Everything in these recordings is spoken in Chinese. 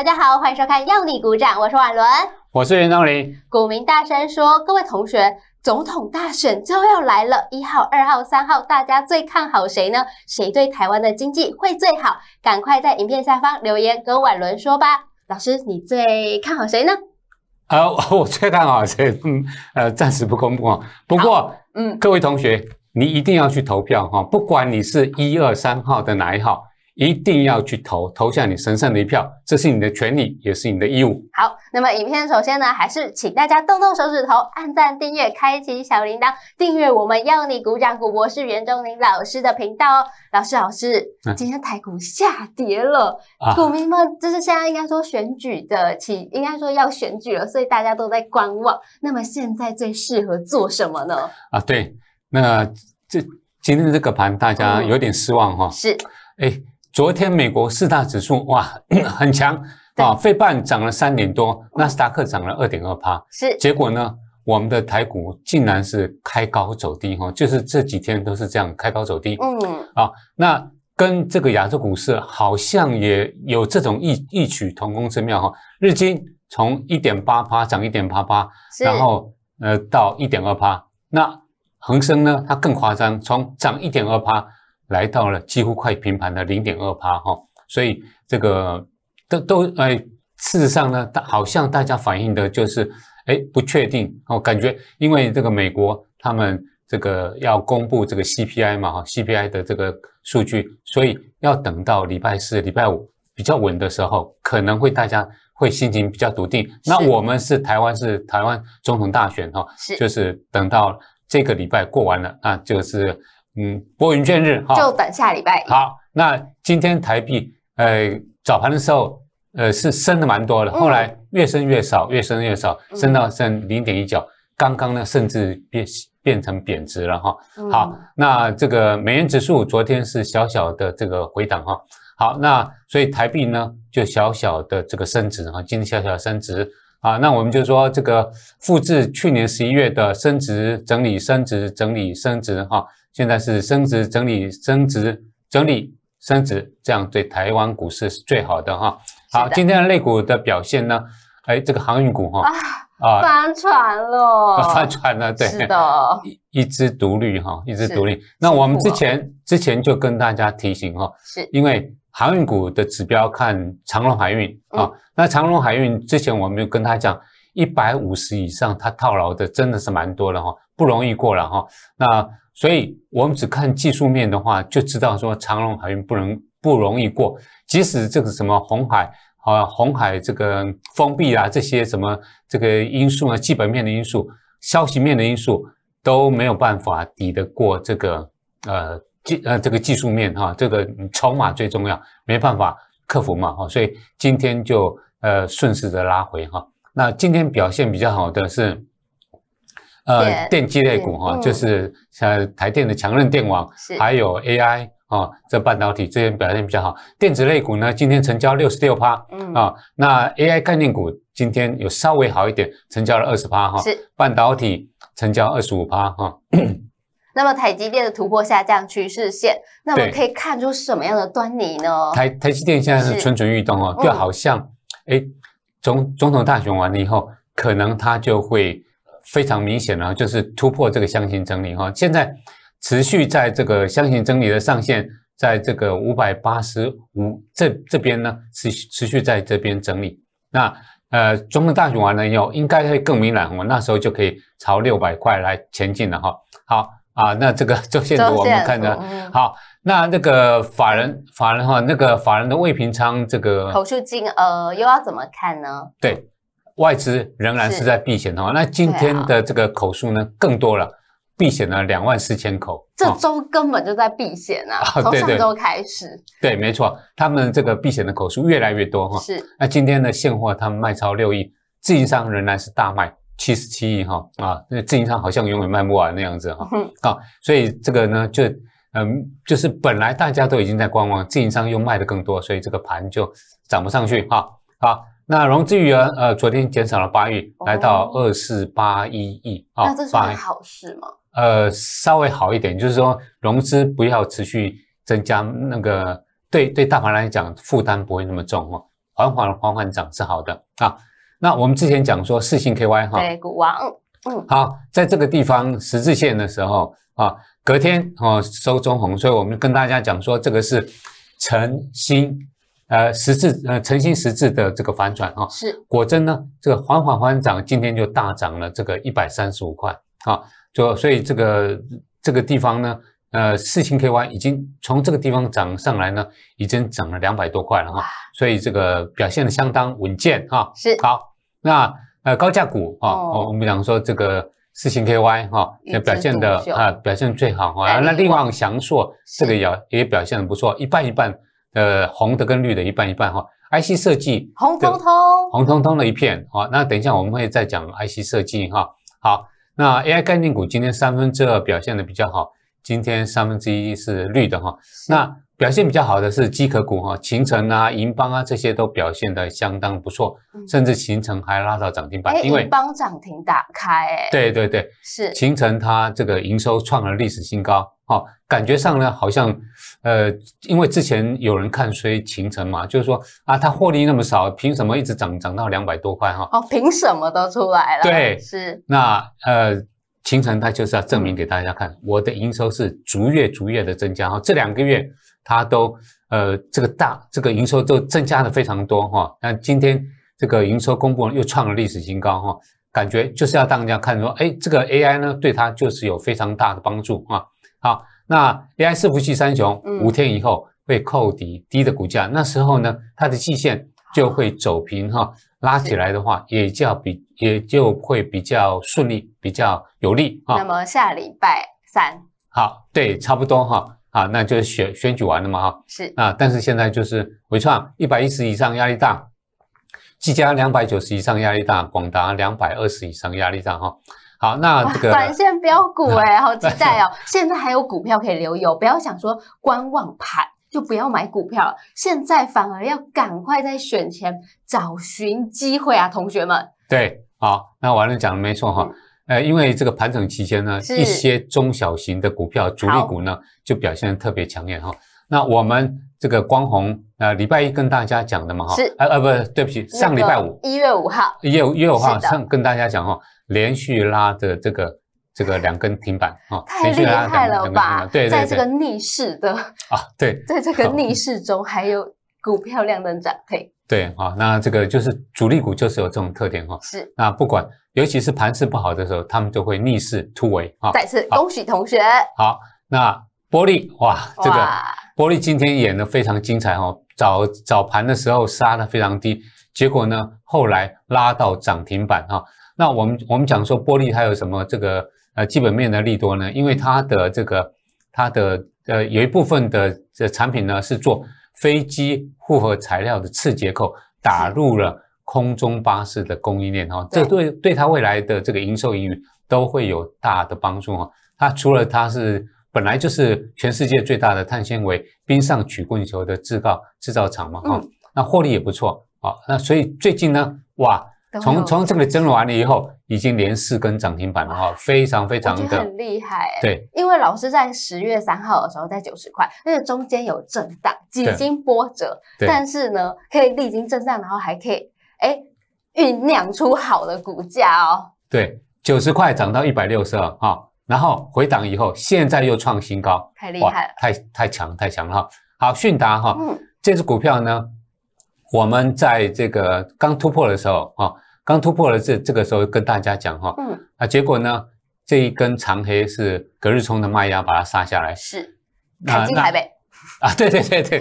大家好，欢迎收看《要你鼓掌》，我是婉伦，我是袁东林。股民大声说：“各位同学，总统大选就要来了，一号、二号、三号，大家最看好谁呢？谁对台湾的经济会最好？赶快在影片下方留言跟婉伦说吧。老师，你最看好谁呢？呃，我最看好谁？嗯，呃，暂时不公布啊。不过，嗯，各位同学，你一定要去投票哈，不管你是一、二、三号的哪一号。”一定要去投投下你神圣的一票，这是你的权利，也是你的义务。好，那么影片首先呢，还是请大家动动手指头，按赞、订阅、开启小铃铛，订阅我们要你鼓掌股博士袁中林老师的频道哦。老师，老师，今天台股下跌了，股民们就是现在应该说选举的起，应该说要选举了，所以大家都在观望。那么现在最适合做什么呢？啊，对，那这今天这个盘大家有点失望哈。是，哎。昨天美国四大指数哇 很强啊，费半涨了三点多，纳斯达克涨了二点二趴，是结果呢？我们的台股竟然是开高走低哈，就是这几天都是这样开高走低，嗯啊，那跟这个亚洲股市好像也有这种异异曲同工之妙哈。日经从一点八趴涨一点八趴，然后呃到一点二趴，那恒生呢它更夸张，从涨一点二趴。来到了几乎快平盘的零点二趴哈，所以这个都都哎，事实上呢，好像大家反映的就是哎不确定哦，感觉因为这个美国他们这个要公布这个 CPI 嘛哈，CPI 的这个数据，所以要等到礼拜四、礼拜五比较稳的时候，可能会大家会心情比较笃定。那我们是台湾是台湾总统大选哈，就是等到这个礼拜过完了，啊，就是。嗯，拨云见日，就等下礼拜。好，那今天台币，呃，早盘的时候，呃，是升的蛮多的，后来越升越少，越升越少，升到升零点一角，刚刚呢，甚至变变成贬值了哈。好，那这个美元指数昨天是小小的这个回档哈。好，那所以台币呢就小小的这个升值哈，今天小小升值啊，那我们就说这个复制去年十一月的升值整理，升值整理升值哈。现在是升值整理，升值整理，升值，这样对台湾股市是最好的哈。好，今天的类股的表现呢？哎，这个航运股哈啊，翻船了，翻船了，对，是的，一枝独立哈，一枝独立。那我们之前之前就跟大家提醒哈，是因为航运股的指标看长荣海运啊。那长荣海运之前我们有跟他讲，一百五十以上它套牢的真的是蛮多了哈，不容易过了哈。那所以，我们只看技术面的话，就知道说长龙海运不能不容易过。即使这个什么红海啊、红海这个封闭啊，这些什么这个因素呢、基本面的因素、消息面的因素都没有办法抵得过这个呃技呃这个技术面哈，这个筹码最重要，没办法克服嘛哈。所以今天就呃顺势的拉回哈。那今天表现比较好的是。呃，电机类股哈，就是像台电的强韧电网，还有 AI 啊，这半导体这些表现比较好。电子类股呢，今天成交六十六趴，嗯啊，那 AI 概念股今天有稍微好一点，成交了二十趴哈。是半导体成交二十五趴哈。那么台积电的突破下降趋势线，那么可以看出什么样的端倪呢？台台积电现在是蠢蠢欲动哦，就好像哎，总总统大选完了以后，可能它就会。非常明显了，就是突破这个箱型整理哈。现在持续在这个箱型整理的上限，在这个五百八十五这这边呢，持续持续在这边整理。那呃，中末大选完了以后，应该会更明朗，我那时候就可以朝六百块来前进了哈。好啊，那这个周线图我们看着好，那那个法人法人哈，那个法人的未平仓这个口寸金额又要怎么看呢？对。外资仍然是在避险哈，那今天的这个口数呢更多了，避险了两万四千口，这周根本就在避险啊，从上周开始，对，没错，他们这个避险的口数越来越多哈。是，那今天的现货他们卖超六亿，自营商仍然是大卖七十七亿哈啊，那自营商好像永远卖不完那样子哈啊，所以这个呢就嗯就是本来大家都已经在观望，自营商又卖的更多，所以这个盘就涨不上去哈好，那融资余额，呃，昨天减少了八亿，来到二四八一亿啊。那这是好事吗？呃，稍微好一点，就是说融资不要持续增加，那个对对大盘来讲负担不会那么重哦。缓缓缓缓涨是好的啊。那我们之前讲说四星 KY 哈，对，股王，嗯。好，在这个地方十字线的时候啊，隔天哦收中红，所以我们跟大家讲说这个是成新呃，实质呃，诚信实质的这个反转哈，是果真呢，这个缓缓缓涨，今天就大涨了这个一百三十五块啊，就所以这个这个地方呢，呃，四星 KY 已经从这个地方涨上来呢，已经涨了两百多块了哈，所以这个表现的相当稳健哈，是好，那呃高价股啊，我们讲说这个四星 KY 哈，表现的啊表现最好啊，那另外祥硕这个也也表现的不错，一半一半。呃，红的跟绿的一半一半哈，IC 设计红彤彤，红彤彤的一片好，那等一下我们会再讲 IC 设计哈。好，那 AI 概念股今天三分之二表现的比较好，今天三分之一是绿的哈。那。表现比较好的是机壳股哈，秦城啊、银邦啊这些都表现的相当不错，甚至秦城还拉到涨停板，因为银邦涨停打开，哎，对对对，是秦城它这个营收创了历史新高，哈，感觉上呢好像，呃，因为之前有人看衰秦城嘛，就是说啊，它获利那么少，凭什么一直涨涨到两百多块哈？哦，凭什么都出来了？对，是那呃，秦城它就是要证明给大家看，我的营收是逐月逐月的增加，哈，这两个月。它都呃这个大这个营收都增加的非常多哈，那今天这个营收公布又创了历史新高哈，感觉就是要大家看说，哎这个 AI 呢对它就是有非常大的帮助啊。好，那 AI 服伏器三雄五天以后会扣底低的股价，那时候呢它的季线就会走平哈，拉起来的话也叫比也就会比较顺利比较有利啊。那么下礼拜三？好，对，差不多哈。啊，那就选选举完了嘛，哈，是啊，但是现在就是伟创一百一十以上压力大，技嘉两百九十以上压力大，广达两百二十以上压力大，哈，好，那这个短线标股 哎，好期待哦，现在还有股票可以留有，不要想说观望盘就不要买股票了，现在反而要赶快在选前找寻机会啊，同学们，对，好，那完了讲的没错哈。呃，因为这个盘整期间呢，一些中小型的股票、主力股呢，就表现特别强烈哈。那我们这个光红，呃，礼拜一跟大家讲的嘛哈，是，呃呃，不，对不起，上礼拜五，一月五号，一月五号上跟大家讲哈，连续拉的这个这个两根平板哈，太厉害了吧，对在这个逆势的啊，对，在这个逆势中还有。股票量能展停。对啊，那这个就是主力股，就是有这种特点哈。是那不管尤其是盘势不好的时候，他们就会逆势突围啊。再次恭喜同学。好，那玻璃哇，这个玻璃今天演的非常精彩哈。早早盘的时候杀的非常低，结果呢后来拉到涨停板哈。那我们我们讲说玻璃它有什么这个呃基本面的利多呢？因为它的这个它的呃有一部分的这产品呢是做。飞机复合材料的次结构打入了空中巴士的供应链，哈，这对对他未来的这个营收盈余都会有大的帮助哈。它除了它是本来就是全世界最大的碳纤维冰上曲棍球的制造制造厂嘛，哈，那获利也不错啊。那所以最近呢，哇，从从这个争论完了以后。已经连四根涨停板了哈，非常非常的很厉害。对，因为老师在十月三号的时候在九十块，那个中间有震荡，几经波折，但是呢，可以历经震荡，然后还可以哎酝酿出好的股价哦。对，九十块涨到一百六十二哈，然后回档以后，现在又创新高，太厉害了，太太强太强了哈。好，迅达哈，这支股票呢，我们在这个刚突破的时候啊。刚突破了这这个时候跟大家讲哈，嗯啊，结果呢这一根长黑是隔日冲的卖压把它杀下来，是凯基台北啊，对对对对，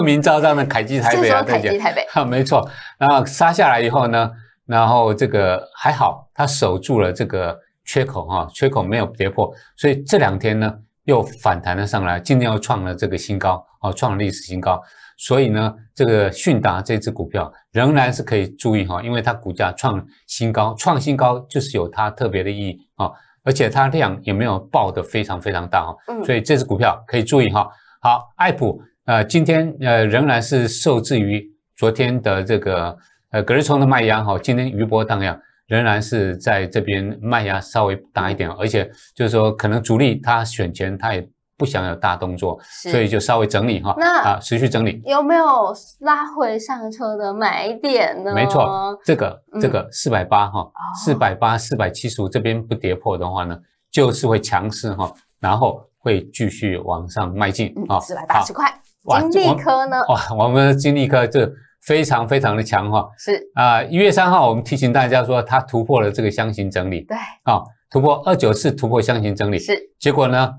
名昭彰的凯基台北啊，对讲，凯基台北啊，没错。然后杀下来以后呢，然后这个还好，它守住了这个缺口哈，缺口没有跌破，所以这两天呢又反弹了上来，今天又创了这个新高，哦，创了历史新高。所以呢，这个迅达这只股票仍然是可以注意哈，因为它股价创新高，创新高就是有它特别的意义啊，而且它量也没有爆得非常非常大哈，所以这只股票可以注意哈。好，爱普呃，今天呃仍然是受制于昨天的这个呃隔日冲的卖压哈，今天余波荡漾，仍然是在这边卖压稍微大一点，而且就是说可能主力他选前他也。不想有大动作，所以就稍微整理哈，那啊持续整理有没有拉回上车的买点呢？没错，这个这个四百八哈，四百八四百七十五这边不跌破的话呢，就是会强势哈，然后会继续往上迈进啊，四百八十块。金力科呢？哇，我们金力科这非常非常的强哈，是啊，一月三号我们提醒大家说它突破了这个箱型整理，对啊，突破二九四突破箱型整理是，结果呢？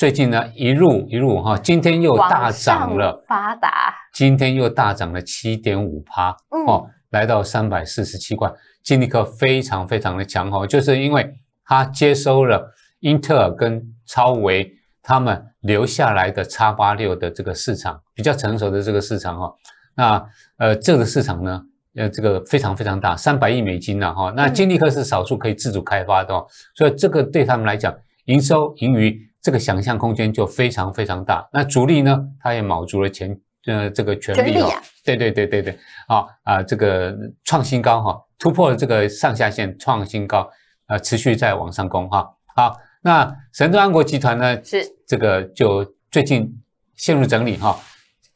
最近呢，一路一路哈，今天又大涨了，发达，今天又大涨了七点五趴哦，来到三百四十七块，金立克非常非常的强哦，就是因为它接收了英特尔跟超微他们留下来的叉八六的这个市场，比较成熟的这个市场哈，那呃这个市场呢，呃这个非常非常大，三百亿美金呢哈，那金立克是少数可以自主开发的，所以这个对他们来讲，营收盈余。这个想象空间就非常非常大。那主力呢，他也卯足了前呃，这个全力啊，对对对对对，啊啊，这个创新高哈，突破了这个上下限，创新高，啊，持续在往上攻哈。好，那神州安国集团呢，是这个就最近陷入整理哈，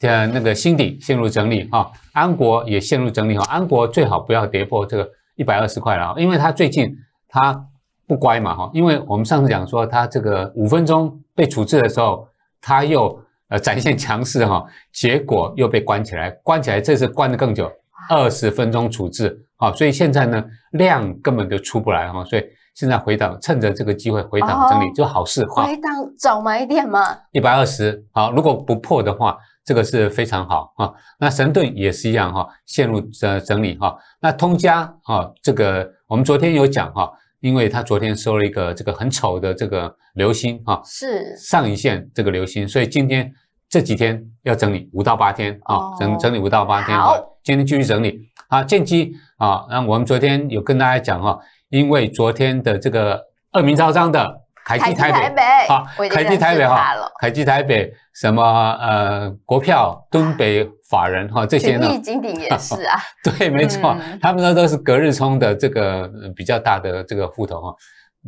呃，那个新底陷入整理哈，安国也陷入整理哈，安国最好不要跌破这个一百二十块了，因为它最近它。不乖嘛哈，因为我们上次讲说，他这个五分钟被处置的时候，他又呃展现强势哈，结果又被关起来，关起来这次关的更久，二十分钟处置啊，所以现在呢量根本就出不来哈，所以现在回档，趁着这个机会回档整理，就好事，回档找买点嘛，一百二十好，如果不破的话，这个是非常好啊，那神盾也是一样哈，陷入呃整理哈，那通家啊，这个我们昨天有讲哈。因为他昨天收了一个这个很丑的这个流星啊，是上一线这个流星，所以今天这几天要整理五到八天啊，整整理五到八天啊，今天继续整理啊，近期啊，那我们昨天有跟大家讲啊，因为昨天的这个恶名昭彰的。凯基台北好，凯基台北哈，凯基台北什么呃国票、东北、法人哈这些呢？主力紧也是啊。对，没错，他们呢都是隔日冲的这个比较大的这个户头哈。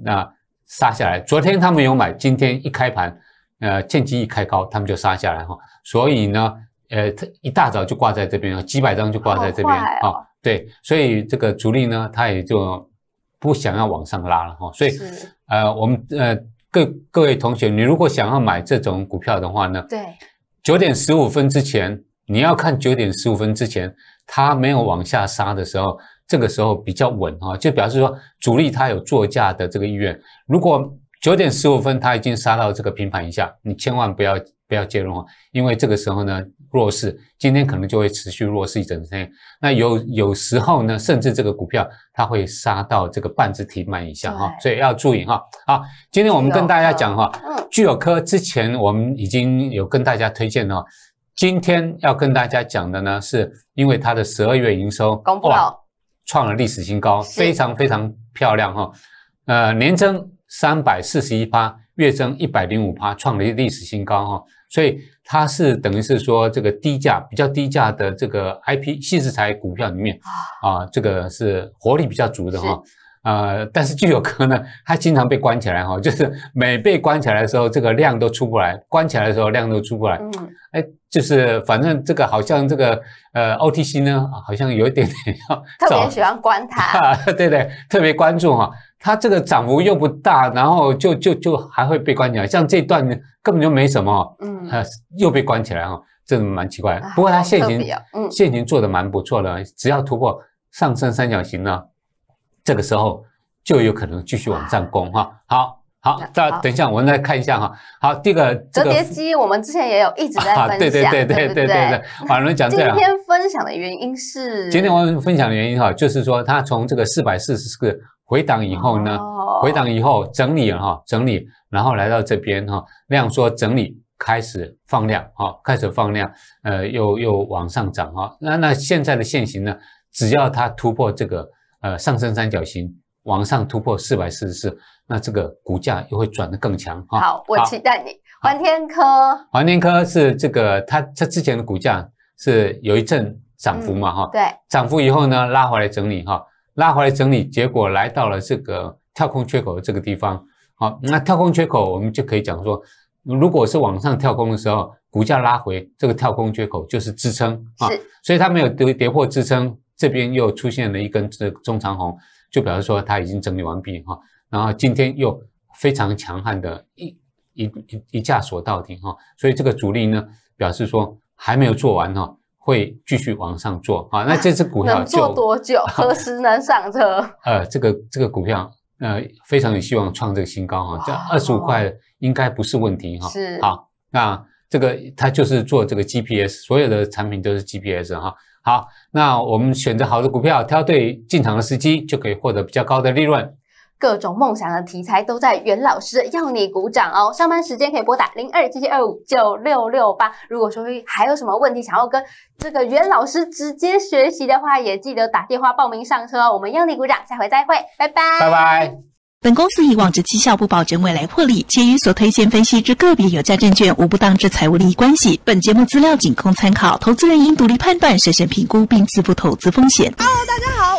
那杀下来，昨天他们有买，今天一开盘，呃，见机一开高，他们就杀下来哈。所以呢，呃，一大早就挂在这边，几百张就挂在这边啊。对，所以这个主力呢，他也就不想要往上拉了哈。所以。呃，我们呃各各位同学，你如果想要买这种股票的话呢，对，九点十五分之前，你要看九点十五分之前它没有往下杀的时候，这个时候比较稳啊，就表示说主力它有做价的这个意愿。如果九点十五分它已经杀到这个平盘以下，你千万不要。不要介入哈，因为这个时候呢，弱势今天可能就会持续弱势一整天。那有有时候呢，甚至这个股票它会杀到这个半只提板以下哈，所以要注意哈。好，今天我们跟大家讲哈，聚友科之前我们已经有跟大家推荐了，今天要跟大家讲的呢，是因为它的十二月营收公布了，创了历史新高，非常非常漂亮哈。呃，年增三百四十一趴。月增一百零五%，趴，创了一历史新高哈，所以它是等于是说这个低价比较低价的这个 I P 信实材股票里面啊，这个是活力比较足的哈，呃，但是聚友科呢，它经常被关起来哈，就是每被关起来的时候，这个量都出不来，关起来的时候量都出不来，哎，就是反正这个好像这个呃 O T C 呢，好像有一点点要特别喜欢关它，对对，特别关注哈。它这个涨幅又不大，然后就就就还会被关起来，像这段根本就没什么，嗯，又被关起来哈，这蛮奇怪。不过它现形，嗯，现形做的蛮不错的，只要突破上升三角形呢，这个时候就有可能继续往上攻哈。好，好，大等一下我们再看一下哈。好，第一个折叠机，我们之前也有一直在分享，对对对对对对对，我们讲这今天分享的原因是，今天我分享的原因哈，就是说它从这个四百四十个。回档以后呢？回档以后整理哈，整理，然后来到这边哈，那样说整理开始放量哈，开始放量，呃，又又往上涨啊。那那现在的线形呢？只要它突破这个呃上升三角形，往上突破四百四十四，那这个股价又会转得更强啊。好，我期待你。环天科，环天科是这个它它之前的股价是有一阵涨幅嘛哈？对，涨幅以后呢拉回来整理哈。拉回来整理，结果来到了这个跳空缺口的这个地方。好，那跳空缺口，我们就可以讲说，如果是往上跳空的时候，股价拉回，这个跳空缺口就是支撑啊。所以它没有跌跌破支撑，这边又出现了一根这中长红，就表示说它已经整理完毕哈。然后今天又非常强悍的一一一一架锁到底哈，所以这个主力呢，表示说还没有做完哈。会继续往上做啊，那这只股票 能做多久？何时能上车？呃，这个这个股票呃，非常有希望创这个新高哈，这二十五块应该不是问题哈。是好，那这个它就是做这个 GPS，所有的产品都是 GPS 哈。好，那我们选择好的股票，挑对进场的时机，就可以获得比较高的利润。各种梦想的题材都在袁老师要你鼓掌哦！上班时间可以拨打零二七七二五九六六八。如果说还有什么问题想要跟这个袁老师直接学习的话，也记得打电话报名上车。我们要你鼓掌，下回再会，拜拜，拜拜。本公司以往之绩效不保证未来获利，且与所推荐分析之个别有价证券无不当之财务利益关系。本节目资料仅供参考，投资人应独立判断、审慎评估并自负投资风险。Hello，大家。